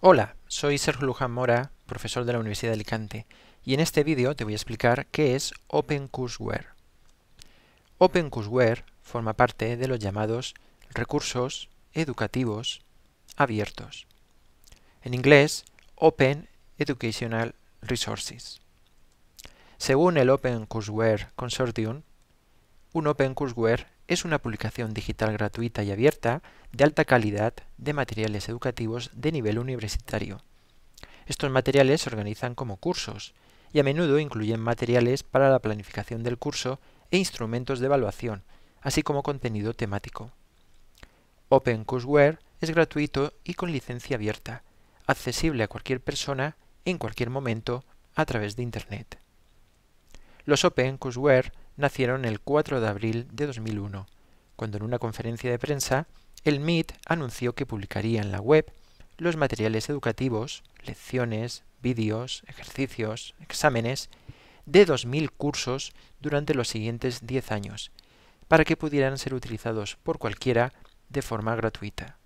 Hola, soy Sergio Luján Mora, profesor de la Universidad de Alicante, y en este vídeo te voy a explicar qué es OpenCourseWare. OpenCourseWare forma parte de los llamados recursos educativos abiertos. En inglés, Open Educational Resources. Según el OpenCourseWare Consortium, un OpenCourseWare es una publicación digital gratuita y abierta de alta calidad de materiales educativos de nivel universitario. Estos materiales se organizan como cursos y a menudo incluyen materiales para la planificación del curso e instrumentos de evaluación, así como contenido temático. OpenCourseWare es gratuito y con licencia abierta, accesible a cualquier persona en cualquier momento a través de Internet. Los OpenCourseWare nacieron el 4 de abril de 2001, cuando en una conferencia de prensa el MIT anunció que publicaría en la web los materiales educativos, lecciones, vídeos, ejercicios, exámenes, de 2.000 cursos durante los siguientes 10 años, para que pudieran ser utilizados por cualquiera de forma gratuita.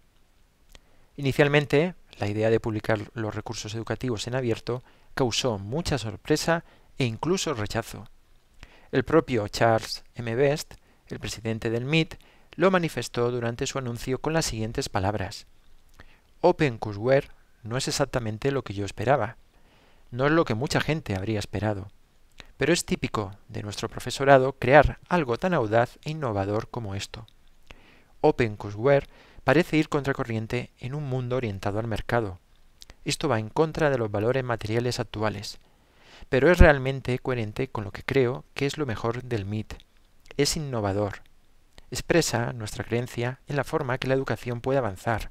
Inicialmente, la idea de publicar los recursos educativos en abierto causó mucha sorpresa e incluso rechazo. El propio Charles M. Best, el presidente del MIT, lo manifestó durante su anuncio con las siguientes palabras. Open no es exactamente lo que yo esperaba. No es lo que mucha gente habría esperado. Pero es típico de nuestro profesorado crear algo tan audaz e innovador como esto. Open parece ir contracorriente en un mundo orientado al mercado. Esto va en contra de los valores materiales actuales pero es realmente coherente con lo que creo que es lo mejor del MIT. Es innovador. Expresa nuestra creencia en la forma que la educación puede avanzar,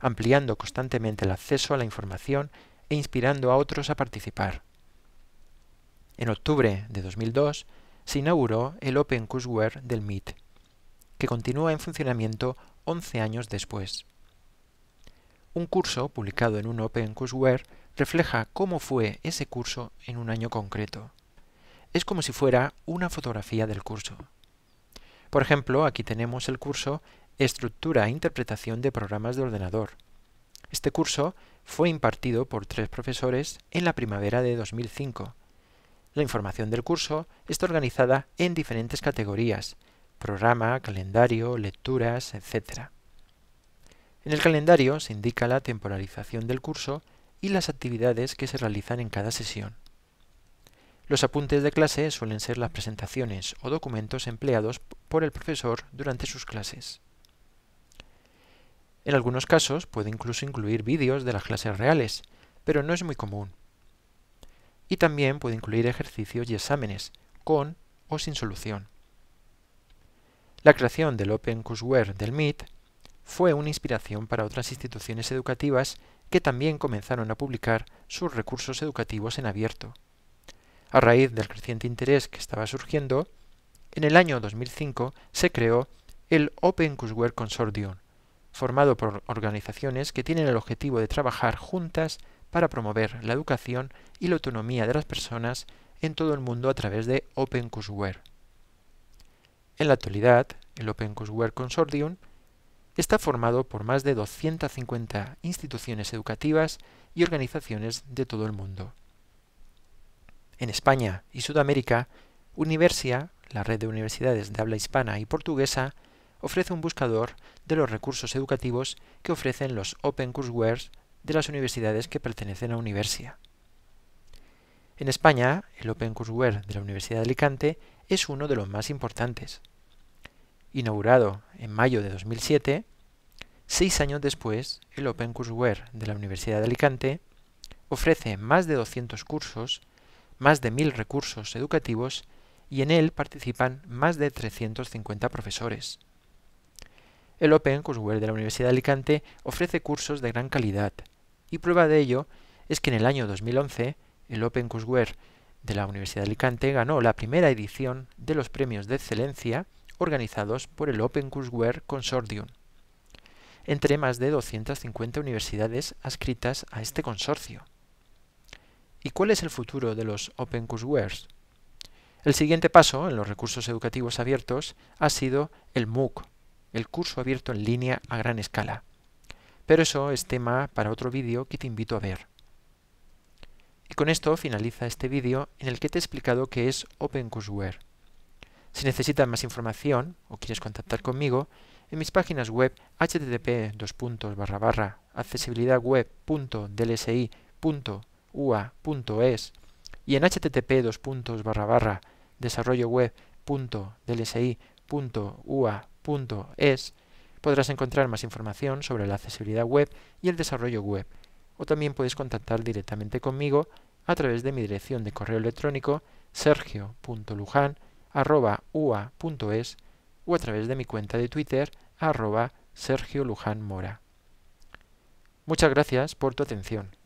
ampliando constantemente el acceso a la información e inspirando a otros a participar. En octubre de 2002 se inauguró el Open Courseware del MIT, que continúa en funcionamiento 11 años después. Un curso publicado en un Open Courseware refleja cómo fue ese curso en un año concreto. Es como si fuera una fotografía del curso. Por ejemplo, aquí tenemos el curso Estructura e Interpretación de Programas de Ordenador. Este curso fue impartido por tres profesores en la primavera de 2005. La información del curso está organizada en diferentes categorías, programa, calendario, lecturas, etc. En el calendario se indica la temporalización del curso y las actividades que se realizan en cada sesión. Los apuntes de clase suelen ser las presentaciones o documentos empleados por el profesor durante sus clases. En algunos casos puede incluso incluir vídeos de las clases reales, pero no es muy común. Y también puede incluir ejercicios y exámenes, con o sin solución. La creación del Open del MIT fue una inspiración para otras instituciones educativas que también comenzaron a publicar sus recursos educativos en abierto. A raíz del creciente interés que estaba surgiendo, en el año 2005 se creó el Open Consortium, formado por organizaciones que tienen el objetivo de trabajar juntas para promover la educación y la autonomía de las personas en todo el mundo a través de Open En la actualidad, el Open Consortium está formado por más de 250 instituciones educativas y organizaciones de todo el mundo. En España y Sudamérica, Universia, la red de universidades de habla hispana y portuguesa, ofrece un buscador de los recursos educativos que ofrecen los Open de las universidades que pertenecen a Universia. En España, el Open de la Universidad de Alicante es uno de los más importantes inaugurado en mayo de 2007, seis años después, el OpenCourseWare de la Universidad de Alicante ofrece más de 200 cursos, más de 1.000 recursos educativos y en él participan más de 350 profesores. El OpenCourseWare de la Universidad de Alicante ofrece cursos de gran calidad y prueba de ello es que en el año 2011 el OpenCourseWare de la Universidad de Alicante ganó la primera edición de los premios de excelencia organizados por el OpenCourseWare Consortium, entre más de 250 universidades adscritas a este consorcio. ¿Y cuál es el futuro de los Open El siguiente paso en los recursos educativos abiertos ha sido el MOOC, el curso abierto en línea a gran escala. Pero eso es tema para otro vídeo que te invito a ver. Y con esto finaliza este vídeo en el que te he explicado qué es OpenCourseWare. Si necesitas más información o quieres contactar conmigo, en mis páginas web http accesibilidadweb.dlsi.ua.es y en http desarrolloweb.dlsi.ua.es podrás encontrar más información sobre la accesibilidad web y el desarrollo web, o también puedes contactar directamente conmigo a través de mi dirección de correo electrónico sergio.lujan arroba ua.es o a través de mi cuenta de Twitter arroba Sergio Luján Mora. Muchas gracias por tu atención.